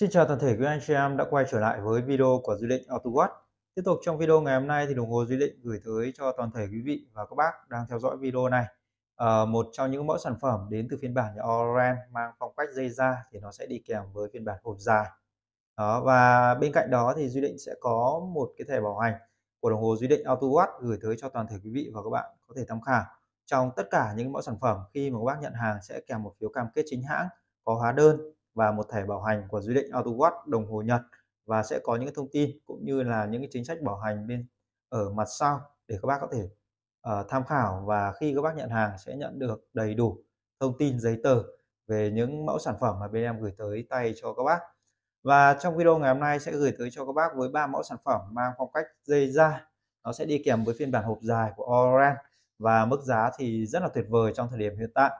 Xin chào toàn thể quý anh chị em đã quay trở lại với video của Duy Định AutoWatt. Tiếp tục trong video ngày hôm nay thì đồng hồ Duy Định gửi tới cho toàn thể quý vị và các bác đang theo dõi video này. À, một trong những mẫu sản phẩm đến từ phiên bản nhà Oren mang phong cách dây da thì nó sẽ đi kèm với phiên bản hộp dài. Đó, và bên cạnh đó thì Duy Định sẽ có một cái thẻ bảo hành của đồng hồ Duy Định AutoWatt gửi tới cho toàn thể quý vị và các bạn có thể tham khảo. Trong tất cả những mẫu sản phẩm khi mà các bác nhận hàng sẽ kèm một phiếu cam kết chính hãng có hóa đơn và một thẻ bảo hành của dự Định AutoWatch đồng hồ Nhật và sẽ có những thông tin cũng như là những chính sách bảo hành bên ở mặt sau để các bác có thể uh, tham khảo và khi các bác nhận hàng sẽ nhận được đầy đủ thông tin giấy tờ về những mẫu sản phẩm mà bên em gửi tới tay cho các bác và trong video ngày hôm nay sẽ gửi tới cho các bác với ba mẫu sản phẩm mang phong cách dây da nó sẽ đi kèm với phiên bản hộp dài của Oran và mức giá thì rất là tuyệt vời trong thời điểm hiện tại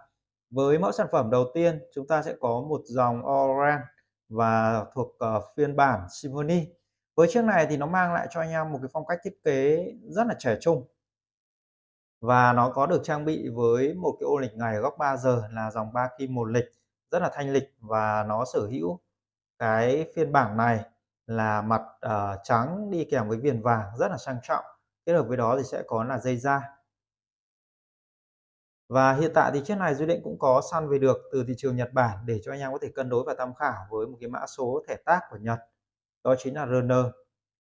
với mẫu sản phẩm đầu tiên, chúng ta sẽ có một dòng Orange và thuộc uh, phiên bản Symphony. Với chiếc này thì nó mang lại cho anh em một cái phong cách thiết kế rất là trẻ trung. Và nó có được trang bị với một cái ô lịch ngày góc 3 giờ là dòng 3 kim một lịch, rất là thanh lịch và nó sở hữu cái phiên bản này là mặt uh, trắng đi kèm với viền vàng rất là sang trọng. Kết hợp với đó thì sẽ có là dây da và hiện tại thì chiếc này Duy Định cũng có săn về được từ thị trường Nhật Bản để cho anh em có thể cân đối và tham khảo với một cái mã số thẻ tác của Nhật. Đó chính là RN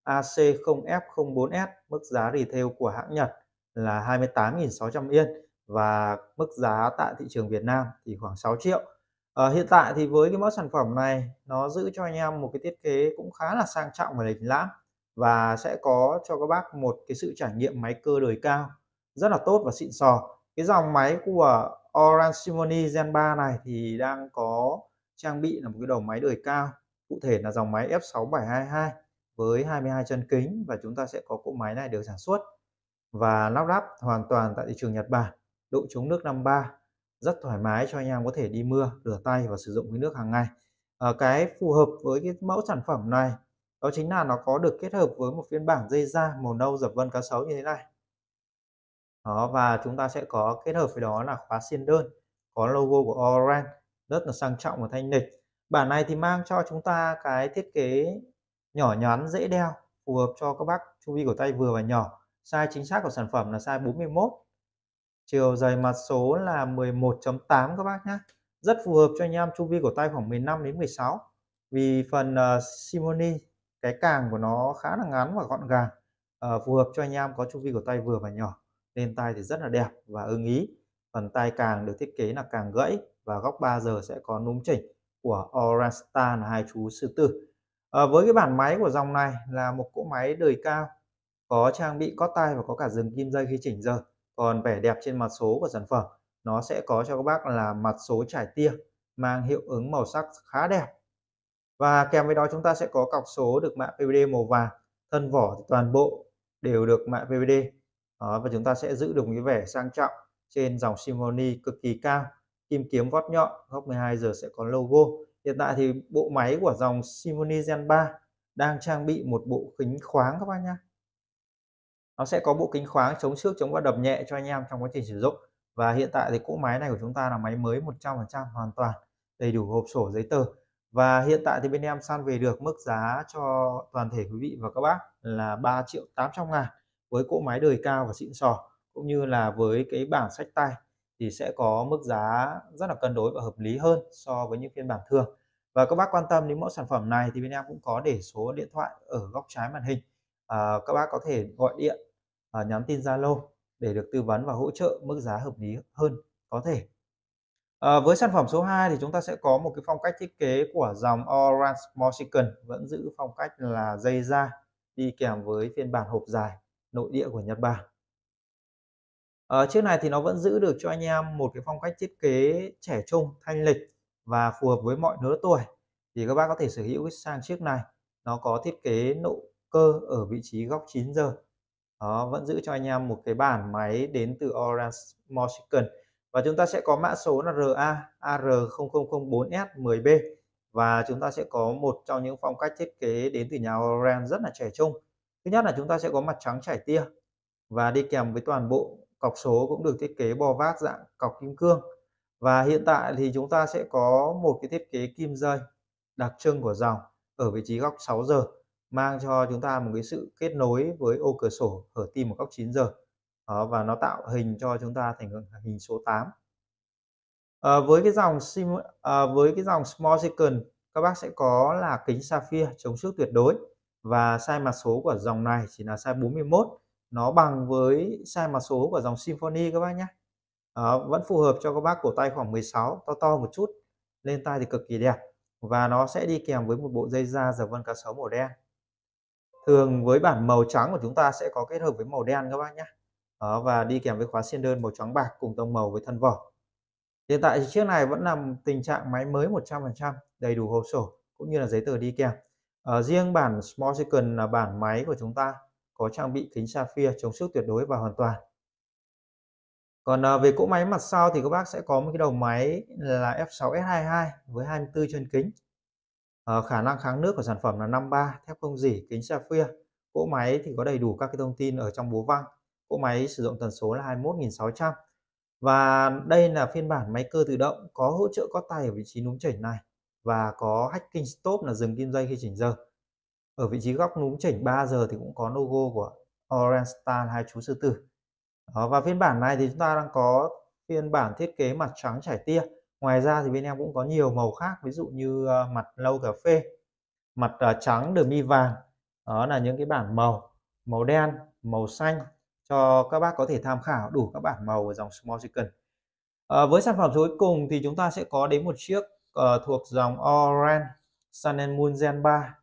AC0F04S, mức giá retail của hãng Nhật là 28.600 Yên và mức giá tại thị trường Việt Nam thì khoảng 6 triệu. À, hiện tại thì với cái mẫu sản phẩm này nó giữ cho anh em một cái thiết kế cũng khá là sang trọng và lịch lãm và sẽ có cho các bác một cái sự trải nghiệm máy cơ đời cao rất là tốt và xịn sò cái dòng máy của Orange Symphony Gen 3 này thì đang có trang bị là một cái đầu máy đời cao cụ thể là dòng máy F6722 với 22 chân kính và chúng ta sẽ có cỗ máy này được sản xuất và lắp ráp hoàn toàn tại thị trường Nhật Bản độ chống nước 53 rất thoải mái cho anh em có thể đi mưa rửa tay và sử dụng với nước hàng ngày à, cái phù hợp với cái mẫu sản phẩm này đó chính là nó có được kết hợp với một phiên bản dây da màu nâu dập vân cá sấu như thế này đó và chúng ta sẽ có kết hợp với đó là khóa xiên đơn có logo của Orange rất là sang trọng và thanh lịch bản này thì mang cho chúng ta cái thiết kế nhỏ nhắn dễ đeo phù hợp cho các bác chu vi của tay vừa và nhỏ size chính xác của sản phẩm là size 41 chiều dày mặt số là 11.8 các bác nhé rất phù hợp cho anh em chu vi của tay khoảng 15 đến 16 vì phần uh, ờ, Simoni cái càng của nó khá là ngắn và gọn gàng uh, phù hợp cho anh em có chu vi của tay vừa và nhỏ nên tay thì rất là đẹp và ưng ý phần tay càng được thiết kế là càng gãy và góc 3 giờ sẽ có núm chỉnh của Orasta là hai chú sư tử à, với cái bản máy của dòng này là một cỗ máy đời cao có trang bị có tay và có cả dừng kim dây khi chỉnh giờ còn vẻ đẹp trên mặt số của sản phẩm nó sẽ có cho các bác là mặt số trải tia mang hiệu ứng màu sắc khá đẹp và kèm với đó chúng ta sẽ có cọc số được mạ PVD màu vàng thân vỏ thì toàn bộ đều được mạ PVD đó, và chúng ta sẽ giữ được cái vẻ sang trọng trên dòng Simoni cực kỳ cao kim kiếm vót nhọn góc 12 giờ sẽ có logo hiện tại thì bộ máy của dòng Simoni Gen 3 đang trang bị một bộ kính khoáng các bác nhé nó sẽ có bộ kính khoáng chống xước chống va đập nhẹ cho anh em trong quá trình sử dụng và hiện tại thì cỗ máy này của chúng ta là máy mới 100% hoàn toàn đầy đủ hộp sổ giấy tờ và hiện tại thì bên em san về được mức giá cho toàn thể quý vị và các bác là 3 triệu 800 ngàn với cỗ máy đời cao và xịn sò cũng như là với cái bảng sách tay thì sẽ có mức giá rất là cân đối và hợp lý hơn so với những phiên bản thường và các bác quan tâm đến mẫu sản phẩm này thì bên em cũng có để số điện thoại ở góc trái màn hình à, các bác có thể gọi điện à, nhắn tin Zalo để được tư vấn và hỗ trợ mức giá hợp lý hơn có thể à, với sản phẩm số 2 thì chúng ta sẽ có một cái phong cách thiết kế của dòng Orange Morsicon vẫn giữ phong cách là dây da đi kèm với phiên bản hộp dài nội địa của Nhật Bản Ở ờ, chiếc này thì nó vẫn giữ được cho anh em một cái phong cách thiết kế trẻ trung thanh lịch và phù hợp với mọi lứa tuổi thì các bác có thể sở hữu cái sang chiếc này nó có thiết kế nộ cơ ở vị trí góc 9 giờ đó, vẫn giữ cho anh em một cái bản máy đến từ Orange Motion và chúng ta sẽ có mã số là RA AR0004S10B và chúng ta sẽ có một trong những phong cách thiết kế đến từ nhà Orange rất là trẻ trung thứ nhất là chúng ta sẽ có mặt trắng chảy tia và đi kèm với toàn bộ cọc số cũng được thiết kế bò vát dạng cọc kim cương và hiện tại thì chúng ta sẽ có một cái thiết kế kim dây đặc trưng của dòng ở vị trí góc 6 giờ mang cho chúng ta một cái sự kết nối với ô cửa sổ ở tim ở góc 9 giờ đó, và nó tạo hình cho chúng ta thành hình số 8 à, ờ, với cái dòng sim à, với cái dòng small second các bác sẽ có là kính sapphire chống xước tuyệt đối và sai mặt số của dòng này chỉ là sai 41 nó bằng với sai mặt số của dòng Symphony các bác nhé à, vẫn phù hợp cho các bác cổ tay khoảng 16 to to một chút lên tay thì cực kỳ đẹp và nó sẽ đi kèm với một bộ dây da giờ vân cá sấu màu đen thường với bản màu trắng của chúng ta sẽ có kết hợp với màu đen các bác nhé đó, và đi kèm với khóa xiên đơn màu trắng bạc cùng tông màu với thân vỏ hiện tại chiếc này vẫn nằm tình trạng máy mới 100% đầy đủ hồ sổ cũng như là giấy tờ đi kèm À, riêng bản Small Chicken là bản máy của chúng ta có trang bị kính sapphire chống sức tuyệt đối và hoàn toàn. Còn à, về cỗ máy mặt sau thì các bác sẽ có một cái đầu máy là F6S22 với 24 chân kính. À, khả năng kháng nước của sản phẩm là 53, thép không dỉ, kính sapphire. Cỗ máy thì có đầy đủ các cái thông tin ở trong bố văng. Cỗ máy sử dụng tần số là 21600. Và đây là phiên bản máy cơ tự động có hỗ trợ có tay ở vị trí núm chỉnh này và có hacking stop là dừng kim dây khi chỉnh giờ ở vị trí góc núm chỉnh 3 giờ thì cũng có logo của Orange Star hai chú sư tử đó, và phiên bản này thì chúng ta đang có phiên bản thiết kế mặt trắng trải tia ngoài ra thì bên em cũng có nhiều màu khác ví dụ như ờ, mặt lâu cà phê mặt ờ, trắng đường mi vàng đó là những cái bản màu màu đen màu xanh cho các bác có thể tham khảo đủ các bản màu của dòng small chicken à, với sản phẩm cuối cùng thì chúng ta sẽ có đến một chiếc Ờ, thuộc dòng Oran Sun and Moon Gen 3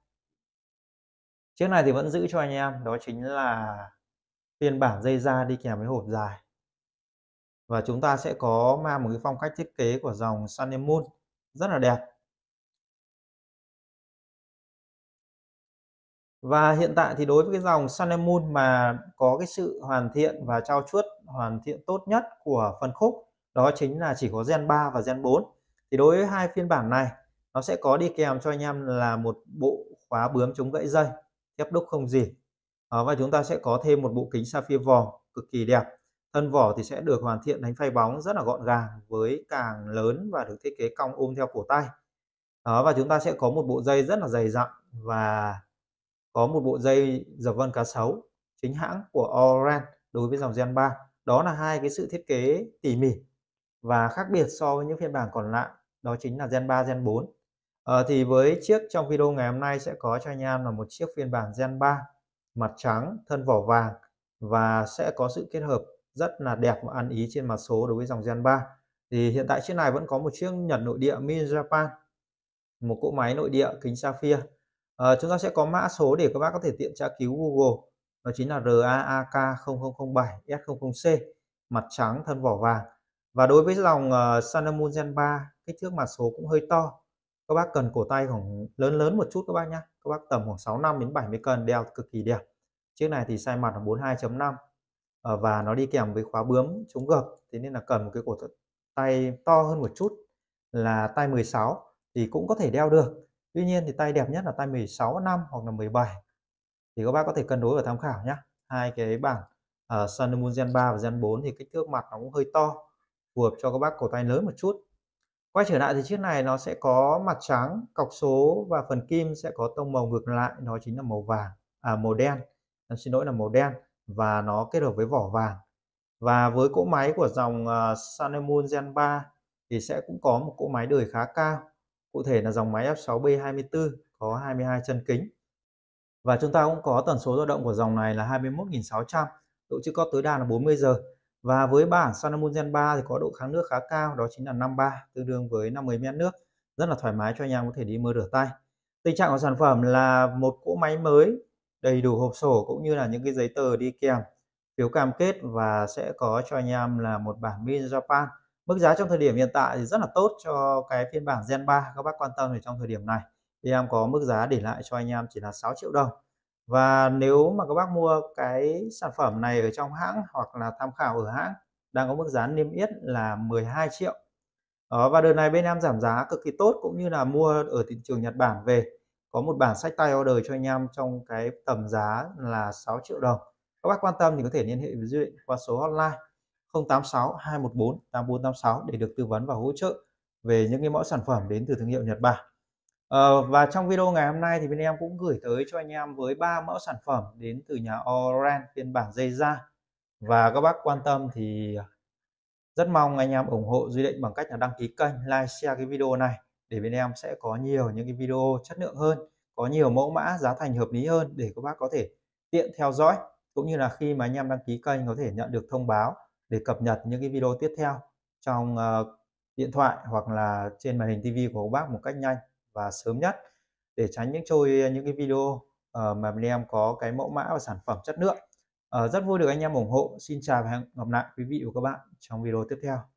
chiếc này thì vẫn giữ cho anh em đó chính là phiên bản dây da đi kèm với hộp dài và chúng ta sẽ có mang một cái phong cách thiết kế của dòng Sun and Moon rất là đẹp Và hiện tại thì đối với cái dòng Sun Moon mà có cái sự hoàn thiện và trao chuốt hoàn thiện tốt nhất của phân khúc đó chính là chỉ có Gen 3 và Gen 4 thì đối với hai phiên bản này nó sẽ có đi kèm cho anh em là một bộ khóa bướm chống gãy dây thép đúc không gì à, và chúng ta sẽ có thêm một bộ kính sapphire vò cực kỳ đẹp thân vỏ thì sẽ được hoàn thiện đánh phay bóng rất là gọn gàng với càng lớn và được thiết kế cong ôm theo cổ tay đó, và chúng ta sẽ có một bộ dây rất là dày dặn và có một bộ dây dập vân cá sấu chính hãng của Oran đối với dòng Gen 3 đó là hai cái sự thiết kế tỉ mỉ và khác biệt so với những phiên bản còn lại đó chính là Gen 3, Gen 4 à, ờ, thì với chiếc trong video ngày hôm nay sẽ có cho anh em là một chiếc phiên bản Gen 3 mặt trắng thân vỏ vàng và sẽ có sự kết hợp rất là đẹp và ăn ý trên mặt số đối với dòng Gen 3 thì hiện tại chiếc này vẫn có một chiếc Nhật nội địa Min Japan một cỗ máy nội địa kính Sapphire à, chúng ta sẽ có mã số để các bác có thể tiện tra cứu Google đó chính là RAAK0007S00C mặt trắng thân vỏ vàng và đối với dòng uh, Sun Gen 3 kích thước mặt số cũng hơi to các bác cần cổ tay khoảng lớn lớn một chút các bác nhé các bác tầm khoảng 65 đến 70 cân đeo cực kỳ đẹp chiếc này thì size mặt là 42.5 ờ, và nó đi kèm với khóa bướm chống gập thế nên là cần một cái cổ tay to hơn một chút là tay 16 thì cũng có thể đeo được tuy nhiên thì tay đẹp nhất là tay 16 năm hoặc là 17 thì các bác có thể cân đối và tham khảo nhé hai cái bảng uh, Sun Moon Gen 3 và Gen 4 thì kích thước mặt nó cũng hơi to phù hợp cho các bác cổ tay lớn một chút Quay trở lại thì chiếc này nó sẽ có mặt trắng, cọc số và phần kim sẽ có tông màu ngược lại, nó chính là màu vàng, à màu đen, em xin lỗi là màu đen và nó kết hợp với vỏ vàng. Và với cỗ máy của dòng uh, à, Sanemon Gen 3 thì sẽ cũng có một cỗ máy đời khá cao, cụ thể là dòng máy F6B24 có 22 chân kính. Và chúng ta cũng có tần số dao động của dòng này là 21.600, độ chữ cóp tối đa là 40 giờ. Và với bản Sanamuzen 3 thì có độ kháng nước khá cao, đó chính là 53, tương đương với 50 mét nước. Rất là thoải mái cho anh em có thể đi mưa rửa tay. Tình trạng của sản phẩm là một cỗ máy mới, đầy đủ hộp sổ cũng như là những cái giấy tờ đi kèm, phiếu cam kết và sẽ có cho anh em là một bản Min Japan. Mức giá trong thời điểm hiện tại thì rất là tốt cho cái phiên bản Gen 3 các bác quan tâm thì trong thời điểm này. Thì em có mức giá để lại cho anh em chỉ là 6 triệu đồng và nếu mà các bác mua cái sản phẩm này ở trong hãng hoặc là tham khảo ở hãng đang có mức giá niêm yết là 12 triệu đó, và đợt này bên em giảm giá cực kỳ tốt cũng như là mua ở thị trường Nhật Bản về có một bản sách tay order cho anh em trong cái tầm giá là 6 triệu đồng các bác quan tâm thì có thể liên hệ với Duy qua số hotline 086 214 8486 để được tư vấn và hỗ trợ về những cái mẫu sản phẩm đến từ thương hiệu Nhật Bản Uh, và trong video ngày hôm nay thì bên em cũng gửi tới cho anh em với ba mẫu sản phẩm đến từ nhà Orange phiên bản dây da và các bác quan tâm thì rất mong anh em ủng hộ Duy Định bằng cách là đăng ký kênh, like, share cái video này để bên em sẽ có nhiều những cái video chất lượng hơn, có nhiều mẫu mã giá thành hợp lý hơn để các bác có thể tiện theo dõi cũng như là khi mà anh em đăng ký kênh có thể nhận được thông báo để cập nhật những cái video tiếp theo trong uh, điện thoại hoặc là trên màn hình TV của các bác một cách nhanh và sớm nhất để tránh những trôi ờ, những cái video uh, mà anh em có cái mẫu mã và sản phẩm chất lượng. Uh, rất vui được anh em ủng hộ. Xin chào và hẹn gặp lại quý vị và các bạn trong video tiếp theo.